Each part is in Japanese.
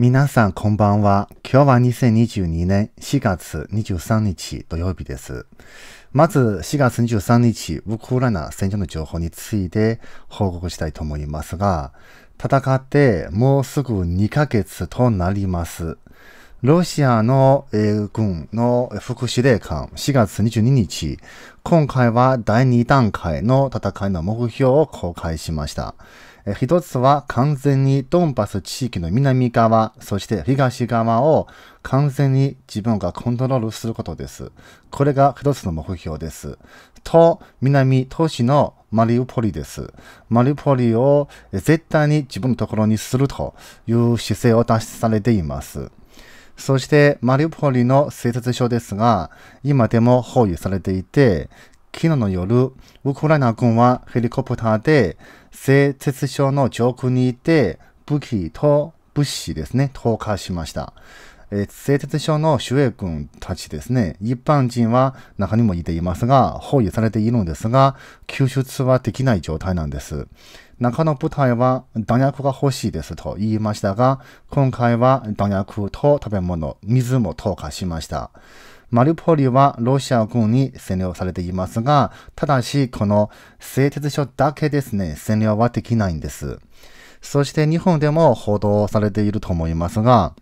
皆さんこんばんは。今日は2022年4月23日土曜日です。まず4月23日、ウクライナ戦場の情報について報告したいと思いますが、戦ってもうすぐ2ヶ月となります。ロシアの軍の副司令官4月22日、今回は第2段階の戦いの目標を公開しました。一つは完全にドンバス地域の南側、そして東側を完全に自分がコントロールすることです。これが一つの目標です。と、南都市のマリウポリです。マリウポリを絶対に自分のところにするという姿勢を脱出されています。そして、マリウポリの製鉄所ですが、今でも包囲されていて、昨日の夜、ウクライナ軍はヘリコプターで製鉄所の上空にいて、武器と物資ですね、投下しました。えー、製鉄所の守衛軍たちですね、一般人は中にもいていますが、包囲されているんですが、救出はできない状態なんです。中の舞台は弾薬が欲しいですと言いましたが、今回は弾薬と食べ物、水も投下しました。マリポリはロシア軍に占領されていますが、ただしこの製鉄所だけですね、占領はできないんです。そして日本でも報道されていると思いますが、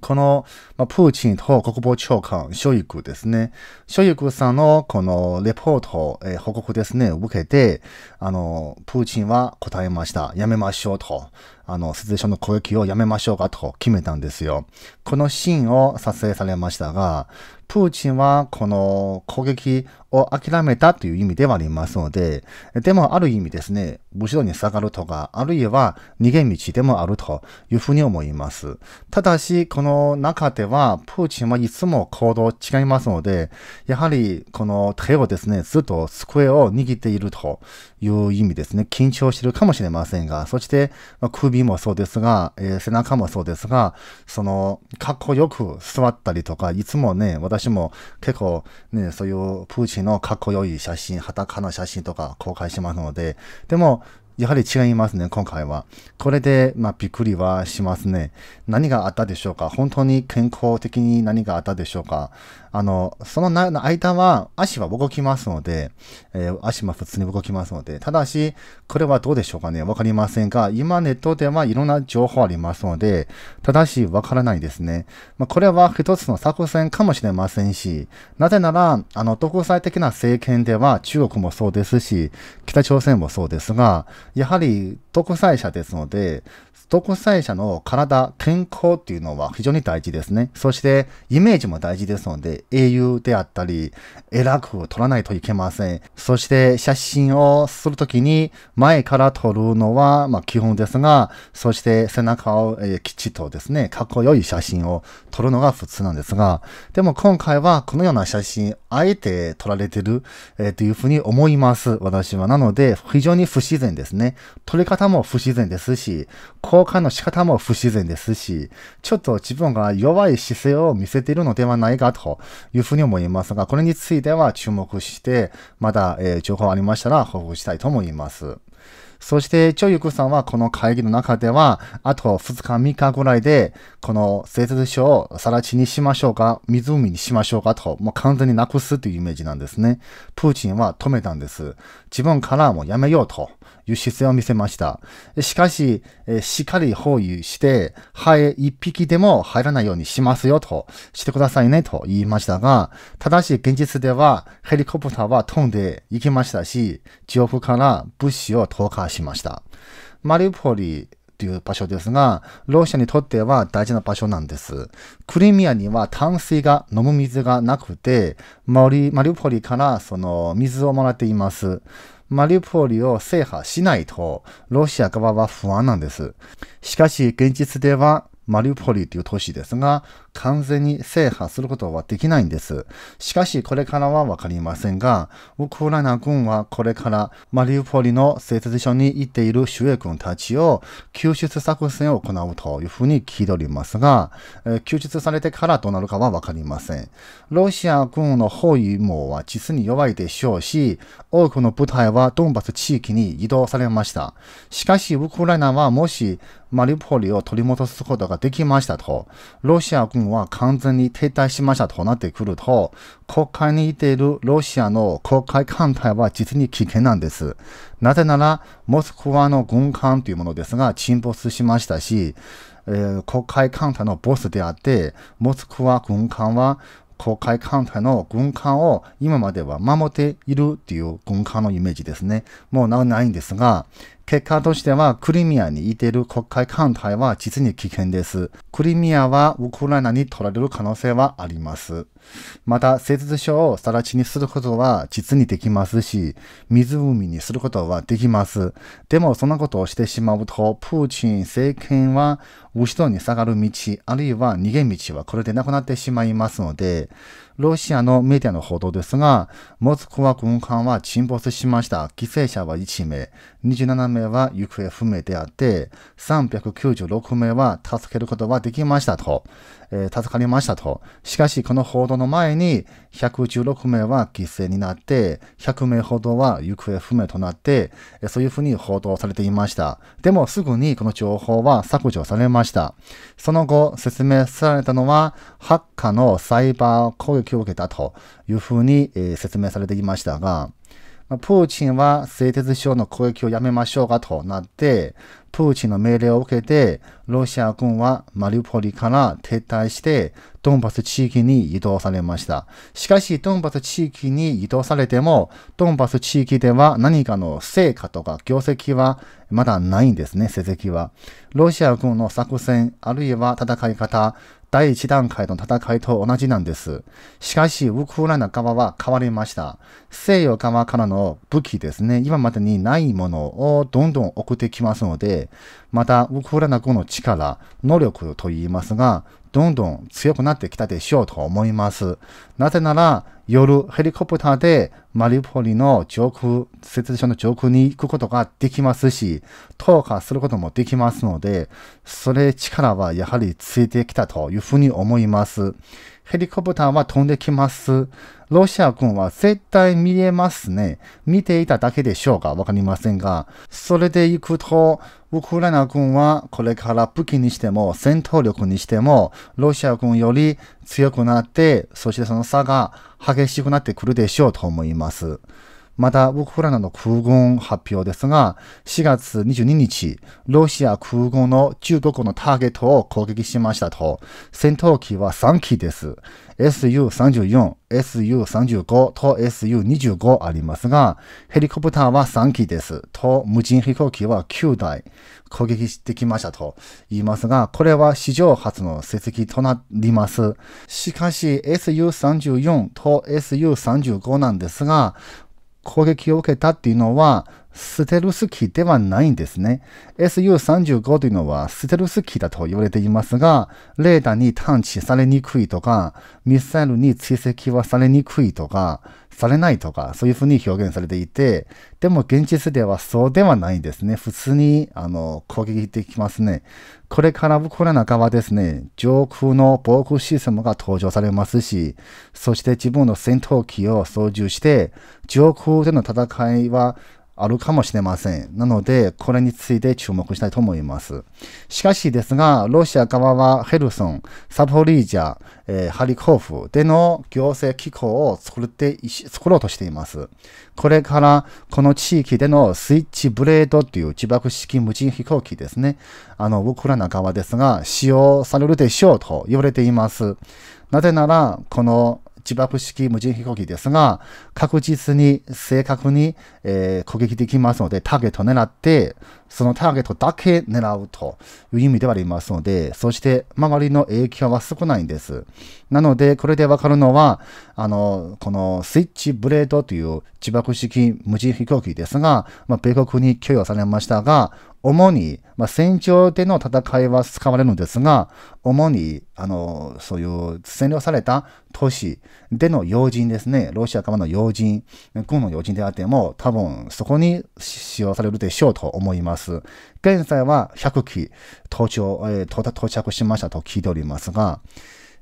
この、まあ、プーチンと国防長官、ショイクですね。ショイクさんのこのレポート、えー、報告ですね、受けて、あの、プーチンは答えました。やめましょうと。あの、ステーションの攻撃をやめましょうかと決めたんですよ。このシーンを撮影されましたが、プーチンはこの攻撃を諦めたという意味ではありますので、でもある意味ですね、後ろに下がるとか、あるいは逃げ道でもあるというふうに思います。ただし、この中では、プーチンはいつも行動違いますので、やはりこの手をですね、ずっと机を握っているという意味ですね、緊張しているかもしれませんが、そして首首もそうですが、えー、背中もそうですが、その、かっこよく座ったりとか、いつもね、私も結構ね、そういうプーチンのかっこよい写真、裸の写真とか公開しますので、でも、やはり違いますね、今回は。これで、まあ、びっくりはしますね。何があったでしょうか本当に健康的に何があったでしょうかあの、そのな間は、足は動きますので、えー、足も普通に動きますので、ただし、これはどうでしょうかねわかりませんが、今ネットではいろんな情報ありますので、正しいわからないですね。まあ、これは一つの作戦かもしれませんし、なぜなら、あの、独裁的な政権では中国もそうですし、北朝鮮もそうですが、やはり独裁者ですので、投稿主者の体、健康っていうのは非常に大事ですね。そして、イメージも大事ですので、英雄であったり、偉く撮らないといけません。そして、写真をするときに、前から撮るのは、まあ、基本ですが、そして背中を、えー、きちっとですね、かっこよい写真を撮るのが普通なんですが、でも今回はこのような写真、あえて撮られてる、えー、というふうに思います。私は。なので、非常に不自然ですね。撮り方も不自然ですし、こ交換の仕方も不自然ですし、ちょっと自分が弱い姿勢を見せているのではないかというふうに思いますが、これについては注目して、まだ、えー、情報ありましたら報告したいと思います。そして、チョユクさんはこの会議の中では、あと2日3日ぐらいで、この製鉄所を更地にしましょうか、湖にしましょうかと、もう完全になくすというイメージなんですね。プーチンは止めたんです。自分からもやめようと。いう姿勢を見せました。しかし、しっかり包囲して、ハエ一匹でも入らないようにしますよと、してくださいねと言いましたが、ただし現実ではヘリコプターは飛んでいきましたし、上空から物資を投下しました。マリウポリという場所ですが、ロシアにとっては大事な場所なんです。クリミアには淡水が、飲む水がなくて、マリマリウポリからその水をもらっています。マリウポリを制覇しないと、ロシア側は不安なんです。しかし、現実では、マリウポリという都市ですが、完全に制覇することはできないんです。しかし、これからはわかりませんが、ウクライナ軍はこれからマリウポリの製鉄所に行っている守衛軍たちを救出作戦を行うというふうに聞いておりますが、救出されてからどうなるかはわかりません。ロシア軍の包囲網は実に弱いでしょうし、多くの部隊はドンバス地域に移動されました。しかし、ウクライナはもしマリポリを取り戻すことができましたと、ロシア軍は完全に撤退しましたとなってくると、国会にいているロシアの国会艦隊は実に危険なんです。なぜなら、モスクワの軍艦というものですが沈没しましたし、えー、国会艦隊のボスであって、モスクワ軍艦は国会艦隊の軍艦を今までは守っているっていう軍艦のイメージですね。もうないんですが、結果としては、クリミアにいている国会艦隊は実に危険です。クリミアはウクライナに取られる可能性はあります。また、製鉄所を更地にすることは実にできますし、湖にすることはできます。でも、そんなことをしてしまうと、プーチン政権は後ろに下がる道、あるいは逃げ道はこれでなくなってしまいますので、ロシアのメディアの報道ですが、モスクワ軍艦は沈没しました。犠牲者は1名。27名は行方不明であって、396名は助けることはできましたと、えー、助かりましたと。しかし、この報道の前に、116名は犠牲になって、100名ほどは行方不明となって、そういうふうに報道されていました。でも、すぐにこの情報は削除されました。その後、説明されたのは、ハッカーのサイバー攻撃を受けたというふうに、えー、説明されていましたが、まプーチンは製鉄所の攻撃をやめましょうかとなって、プーチンの命令を受けて、ロシア軍はマリウポリから撤退して、ドンバス地域に移動されました。しかし、ドンバス地域に移動されても、ドンバス地域では何かの成果とか業績はまだないんですね、成績は。ロシア軍の作戦、あるいは戦い方、第一段階の戦いと同じなんです。しかし、ウクライナ側は変わりました。西洋側からの武器ですね、今までにないものをどんどん送ってきますので、またウクライナ軍の力、能力といいますが、どんどん強くなってきたでしょうと思います。なぜなら、夜ヘリコプターでマリウポリの上空、設置所の上空に行くことができますし、投下することもできますので、それ力はやはりついてきたというふうに思います。ヘリコプターは飛んできます。ロシア軍は絶対見えますね。見ていただけでしょうかわかりませんが。それで行くと、ウクライナ軍はこれから武器にしても戦闘力にしても、ロシア軍より強くなって、そしてその差が激しくなってくるでしょうと思います。また、ウクライナの空軍発表ですが、4月22日、ロシア空軍の15個のターゲットを攻撃しましたと、戦闘機は3機です。SU34、SU35 と SU25 ありますが、ヘリコプターは3機です。と、無人飛行機は9台攻撃してきましたと言いますが、これは史上初の成績となります。しかし、SU34 と SU35 なんですが、攻撃を受けたっていうのは、ステルス機ではないんですね。SU35 というのはステルス機だと言われていますが、レーダーに探知されにくいとか、ミサイルに追跡はされにくいとか、されないとか、そういうふうに表現されていて、でも現実ではそうではないんですね。普通に、あの、攻撃できますね。これからウクライナ側ですね、上空の防空システムが登場されますし、そして自分の戦闘機を操縦して、上空での戦いはあるかもしれません。なので、これについて注目したいと思います。しかしですが、ロシア側はヘルソン、サポリージャ、えー、ハリコフでの行政機構を作って作ろうとしています。これから、この地域でのスイッチブレードという自爆式無人飛行機ですね。あの、ウクライナ側ですが、使用されるでしょうと言われています。なぜなら、この自爆式無人飛行機ですが、確実に正確に、えー、攻撃できますので、ターゲットを狙って、そのターゲットだけ狙うという意味ではありますので、そして周りの影響は少ないんです。なので、これでわかるのは、あの、このスイッチブレードという自爆式無人飛行機ですが、まあ、米国に供与されましたが、主に、まあ、戦場での戦いは使われるのですが、主に、あの、そういう占領された都市での要人ですね、ロシア側の要人、軍の要人であっても、多分そこに使用されるでしょうと思います。現在は100機到着、えー、到着しましたと聞いておりますが、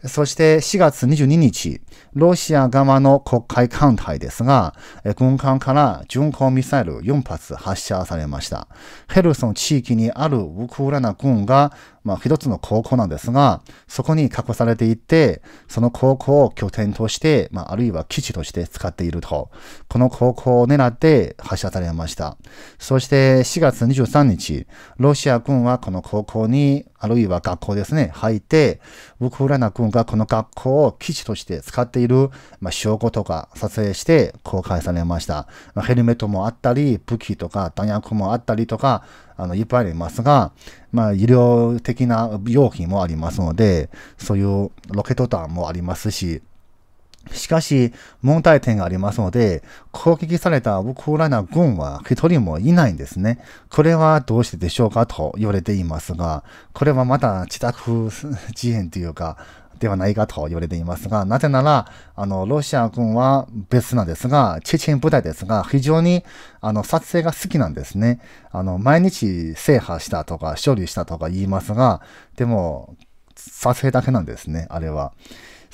そして4月22日、ロシア側の国会艦隊ですが、軍艦から巡航ミサイル4発発射されました。ヘルソン地域にあるウクライナ軍がまあ、一つの高校なんですが、そこに隠されていて、その高校を拠点として、まあ、あるいは基地として使っていると。この高校を狙って発射されました。そして4月23日、ロシア軍はこの高校に、あるいは学校ですね、入って、ウクライナ軍がこの学校を基地として使っている、まあ、証拠とか撮影して公開されました。まあ、ヘルメットもあったり、武器とか弾薬もあったりとか、あの、いっぱいありますが、まあ、医療的な用品もありますので、そういうロケット弾もありますし、しかし、問題点がありますので、攻撃されたウクライナ軍は一人もいないんですね。これはどうしてでしょうかと言われていますが、これはまた自宅支援というか、ではないかと言われていますが、なぜなら、あの、ロシア軍は別なんですが、チェチェン部隊ですが、非常に、あの、撮影が好きなんですね。あの、毎日制覇したとか、処理したとか言いますが、でも、撮影だけなんですね、あれは。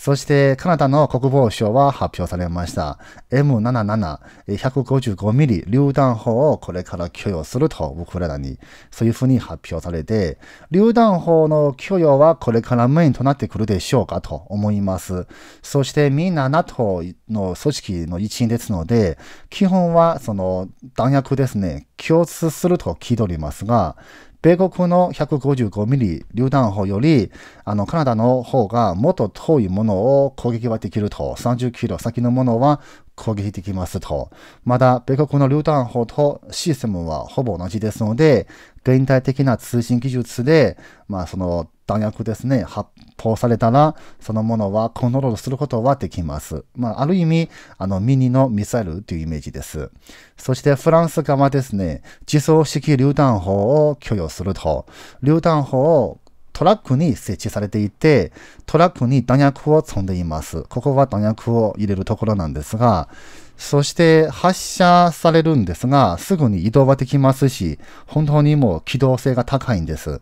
そしてカナダの国防省は発表されました。M77、155ミリ榴弾砲をこれから供与するとウクライナに、そういうふうに発表されて、榴弾砲の供与はこれからメインとなってくるでしょうかと思います。そしてみんな NATO の組織の一員ですので、基本はその弾薬ですね、共通すると聞いておりますが、米国の1 5 5ミリ榴弾砲より、あの、カナダの方がもっと遠いものを攻撃はできると、30キロ先のものは攻撃できますと。まだ、米国の榴弾砲とシステムはほぼ同じですので、現代的な通信技術で、まあ、その、弾薬ですね、発砲されたら、そのものはコントロールすることはできます。まあ、ある意味、あの、ミニのミサイルというイメージです。そしてフランス側ですね、自走式榴弾砲を供与すると、榴弾砲をトラックに設置されていて、トラックに弾薬を積んでいます。ここは弾薬を入れるところなんですが、そして発射されるんですが、すぐに移動はできますし、本当にもう機動性が高いんです。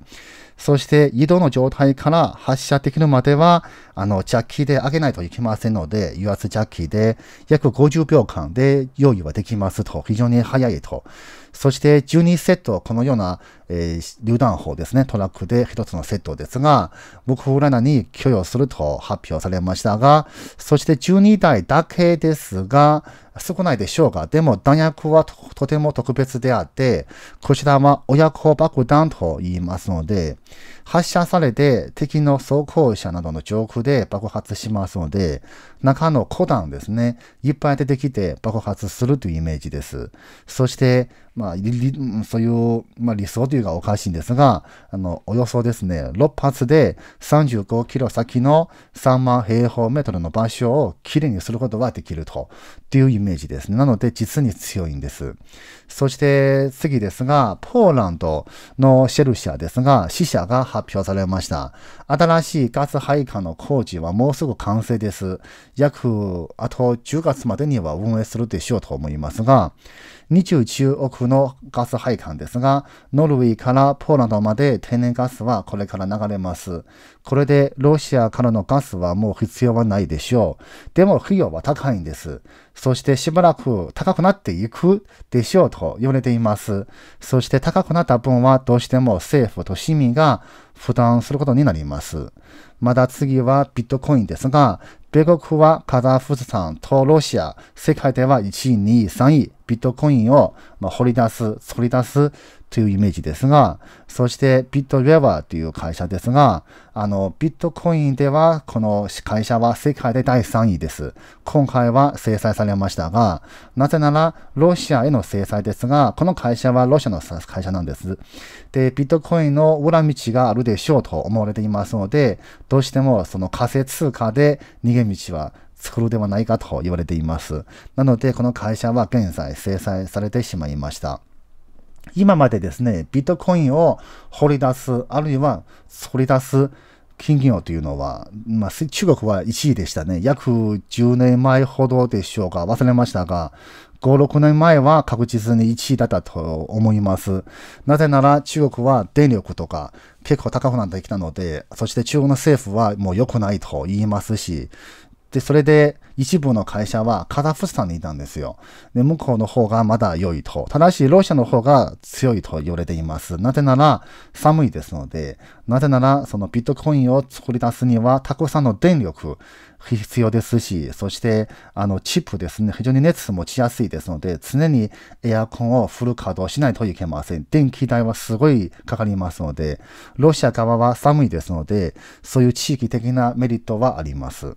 そして井戸の状態から発射できるまでは、あの、ジャッキで上げないといけませんので、油圧ジャッキで約50秒間で用意はできますと、非常に早いと。そして12セット、このような、えー、榴弾砲ですね、トラックで一つのセットですが、ウラナに供与すると発表されましたが、そして12台だけですが、少ないでしょうが、でも弾薬はとても特別であって、こちらは親子爆弾と言いますので、発射されて敵の装甲車などの上空で爆発しますので、中のコダンですね、いっぱい出てきて爆発するというイメージです。そして、まあ、そういう、まあ、理想というかおかしいんですが、あの、およそですね、6発で35キロ先の3万平方メートルの場所をきれいにすることができると。とていうイメージですね。なので実に強いんです。そして次ですが、ポーランドのシェルシャですが、死者が発表されました。新しいガス配管の工事はもうすぐ完成です。約あと10月までには運営するでしょうと思いますが、2中億のガス配管ですが、ノルウェーからポーランドまで天然ガスはこれから流れます。これでロシアからのガスはもう必要はないでしょう。でも費用は高いんです。そしてしばらく高くなっていくでしょうと言われています。そして高くなった分はどうしても政府と市民が負担することになります。まだ次はビットコインですが、米国はカザフスタンとロシア、世界では1位、2位、3位、ビットコインを、まあ、掘り出す、掘り出すというイメージですが、そしてビットウェバーという会社ですが、あの、ビットコインでは、この会社は世界で第3位です。今回は制裁されましたが、なぜならロシアへの制裁ですが、この会社はロシアの会社なんです。で、ビットコインの裏道があるでしょうと思われていますので、どうしてもその仮想通貨で逃げ道は作るではないかと言われています。なので、この会社は現在制裁されてしまいました。今までですね、ビットコインを掘り出す、あるいは掘り出す金業というのは、まあ、中国は1位でしたね。約10年前ほどでしょうか。忘れましたが、5、6年前は確実に1位だったと思います。なぜなら中国は電力とか結構高くなってきたので、そして中国の政府はもう良くないと言いますし、で、それで一部の会社はカザフスタンにいたんですよ。で、向こうの方がまだ良いと。ただし、ロシアの方が強いと言われています。なぜなら、寒いですので、なぜなら、そのビットコインを作り出すには、たくさんの電力必要ですし、そして、あの、チップですね、非常に熱持ちやすいですので、常にエアコンをフル稼働しないといけません。電気代はすごいかかりますので、ロシア側は寒いですので、そういう地域的なメリットはあります。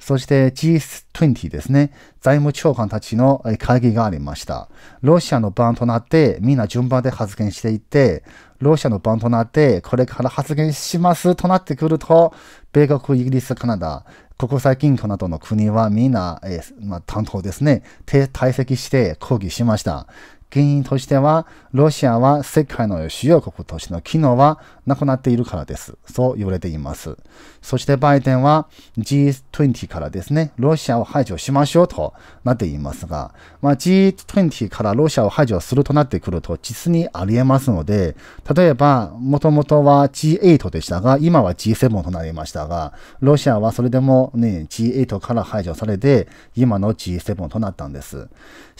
そして G20 ですね。財務長官たちの会議がありました。ロシアの番となって、みんな順番で発言していって、ロシアの番となって、これから発言しますとなってくると、米国、イギリス、カナダ、国際銀行などの国はみんな、えー、まあ、担当ですね、退席して抗議しました。原因としては、ロシアは世界の主要国としての機能はなくなっているからです。そう言われています。そしてバイデンは G20 からですね、ロシアを排除しましょうとなっていますが、まあ、G20 からロシアを排除するとなってくると実にあり得ますので、例えば、もともとは G8 でしたが、今は G7 となりましたが、ロシアはそれでも、ね、G8 から排除されて、今の G7 となったんです。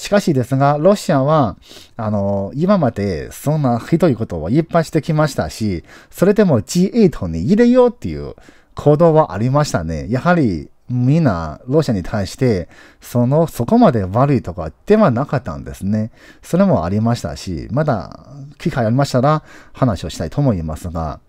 しかしですが、ロシアは、あの、今までそんなひどいことをいっぱいしてきましたし、それでも G8 に入れようっていう行動はありましたね。やはりみんな、ロシアに対して、その、そこまで悪いとかではなかったんですね。それもありましたし、まだ、機会ありましたら、話をしたいと思いますが、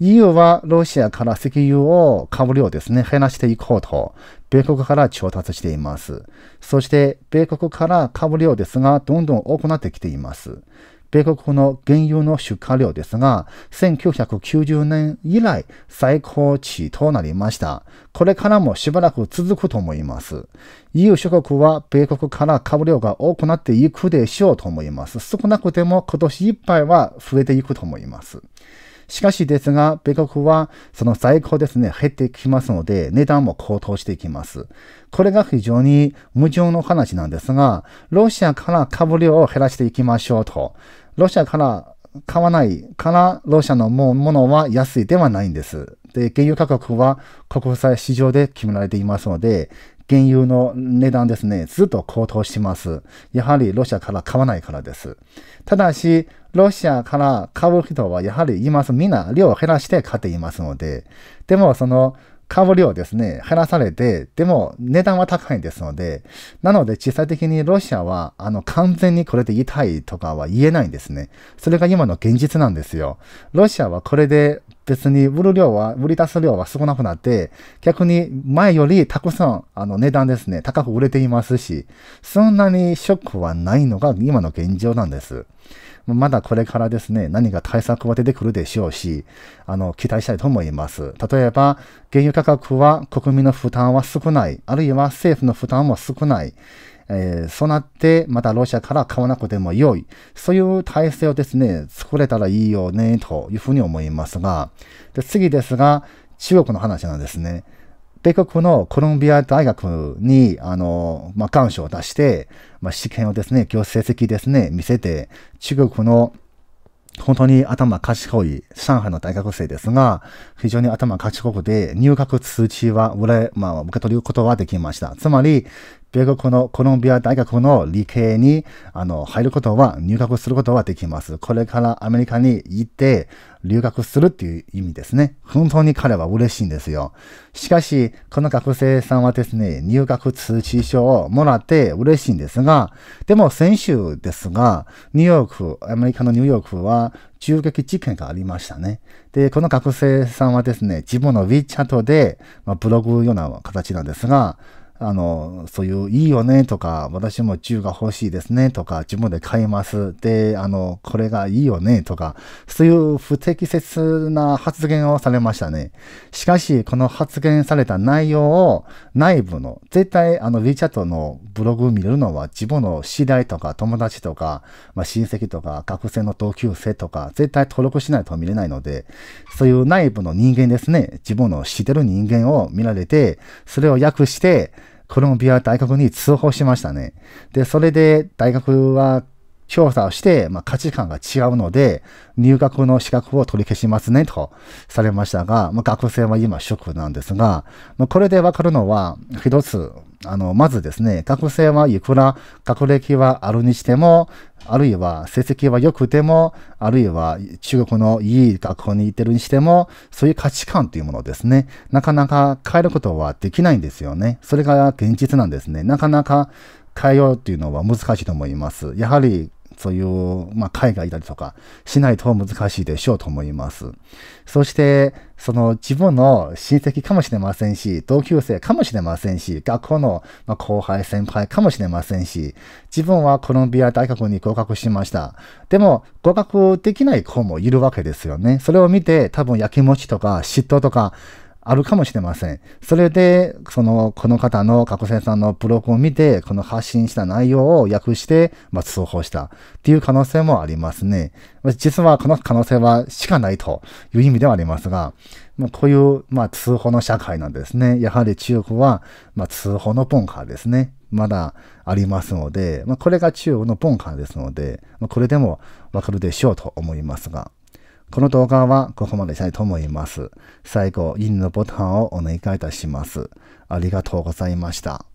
EU はロシアから石油を株量ですね、減らしていこうと、米国から調達しています。そして、米国から株量ですが、どんどん多くなってきています。米国の原油の出荷量ですが、1990年以来最高値となりました。これからもしばらく続くと思います。EU 諸国は米国から株量が多くなっていくでしょうと思います。少なくても今年いっぱいは増えていくと思います。しかしですが、米国はその在庫ですね、減ってきますので、値段も高騰していきます。これが非常に無常の話なんですが、ロシアから株量を減らしていきましょうと。ロシアから買わないから、ロシアのものは安いではないんです。で、原油価格は国際市場で決められていますので、原油の値段ですね、ずっと高騰します。やはりロシアから買わないからです。ただし、ロシアから買う人はやはりいます。みんな量を減らして買っていますので、でもその株りをですね、減らされて、でも値段は高いですので、なので実際的にロシアは、あの、完全にこれで痛いとかは言えないんですね。それが今の現実なんですよ。ロシアはこれで別に売る量は、売り出す量は少なくなって、逆に前よりたくさん、あの、値段ですね、高く売れていますし、そんなにショックはないのが今の現状なんです。まだこれからですね、何か対策は出てくるでしょうし、あの、期待したいと思います。例えば、原油価格は国民の負担は少ない、あるいは政府の負担も少ない。えー、そうなって、またロシアから買わなくても良い。そういう体制をですね、作れたらいいよね、というふうに思いますが。で次ですが、中国の話なんですね。米国のコロンビア大学に、あの、まあ、願書を出して、まあ、試験をですね、業成績ですね、見せて、中国の本当に頭賢い上海の大学生ですが、非常に頭賢くで入学通知は、まあ、受け取ることはできました。つまり、米国のコロンビア大学の理系にあの入ることは、入学することはできます。これからアメリカに行って留学するっていう意味ですね。本当に彼は嬉しいんですよ。しかし、この学生さんはですね、入学通知書をもらって嬉しいんですが、でも先週ですが、ニューヨーク、アメリカのニューヨークは銃撃事件がありましたね。で、この学生さんはですね、自分の WeChat で、まあ、ブログような形なんですが、あの、そういう、いいよねとか、私も銃が欲しいですねとか、自分で買います。で、あの、これがいいよねとか、そういう不適切な発言をされましたね。しかし、この発言された内容を内部の、絶対あの、リチャットのブログ見るのは自分の次第とか友達とか、まあ、親戚とか学生の同級生とか、絶対登録しないと見れないので、そういう内部の人間ですね、自分の知ってる人間を見られて、それを訳して、コロンビア大学に通報しましたね。で、それで大学は調査をして、まあ、価値観が違うので、入学の資格を取り消しますね、とされましたが、まあ、学生は今、ショックなんですが、まあ、これでわかるのは、一つ、あの、まずですね、学生はいくら学歴はあるにしても、あるいは成績は良くても、あるいは中国のいい学校に行ってるにしても、そういう価値観というものですね、なかなか変えることはできないんですよね。それが現実なんですね。なかなか変えようというのは難しいと思います。やはりそういう、まあ、海外だりとかしないと難しいでしょうと思います。そして、その自分の親戚かもしれませんし、同級生かもしれませんし、学校の、ま後輩先輩かもしれませんし、自分はコロンビア大学に合格しました。でも、合格できない子もいるわけですよね。それを見て、多分やきもちとか嫉妬とか、あるかもしれません。それで、その、この方の過去生んのブログを見て、この発信した内容を訳して、まあ、通報したっていう可能性もありますね。実はこの可能性はしかないという意味ではありますが、まあ、こういう、まあ、通報の社会なんですね。やはり中国は、まあ、通報の文化ですね。まだありますので、まあ、これが中国の文化ですので、まあ、これでもわかるでしょうと思いますが。この動画はここまでしたいと思います。最後、いいねのボタンをお願いいたします。ありがとうございました。